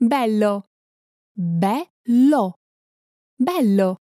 bello, bello, bello.